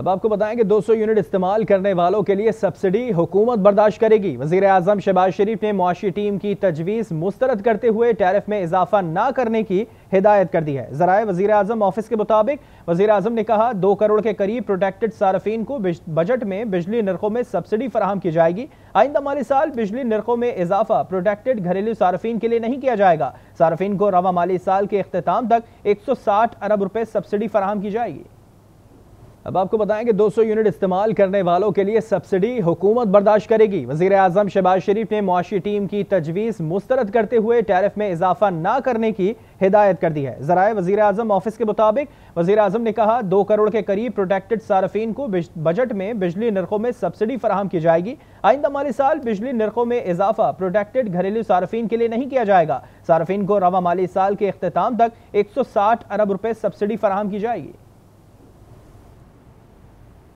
अब आपको बताएं कि 200 यूनिट इस्तेमाल करने वालों के लिए सब्सिडी हुकूमत बर्दाश्त करेगी वजीर आजम शहबाज शरीफ ने मुआशी टीम की तजवीज़ मुस्तरद करते हुए टैरिफ में इजाफा ना करने की हिदायत कर दी है जराए वजी अजम ऑफिस के मुताबिक वजी अजम ने कहा दो करोड़ के करीब प्रोटेक्टेड सार्फिन को बजट में बिजली नरखों में सब्सिडी फराहम की जाएगी आइंदा माली साल बिजली नरखों में इजाफा प्रोटेक्टेड घरेलू सार्फिन के लिए नहीं किया जाएगा सार्फिन को रवा माली साल के अख्ताम तक एक सौ साठ अरब रुपये सब्सिडी फराहम की जाएगी अब आपको बताएं कि 200 यूनिट इस्तेमाल करने वालों के लिए सब्सिडी हुकूमत बर्दाश्त करेगी वजीर आजम शहबाज शरीफ ने मुआशी टीम की तजवीज़ मुस्तरद करते हुए टैरिफ में इजाफा ना करने की हिदायत कर दी है जराए वजी अजम ऑफिस के मुताबिक वजी अजम ने कहा दो करोड़ के करीब प्रोटेक्टेड सार्फिन को बजट में बिजली नरखों में सब्सिडी फराहम की जाएगी आइंदा माली साल बिजली नरखों में इजाफा प्रोटेक्टेड घरेलू सार्फिन के लिए नहीं किया जाएगा सार्फिन को रवा माली साल के अख्ताम तक एक सौ साठ अरब रुपये सब्सिडी फराहम की जाएगी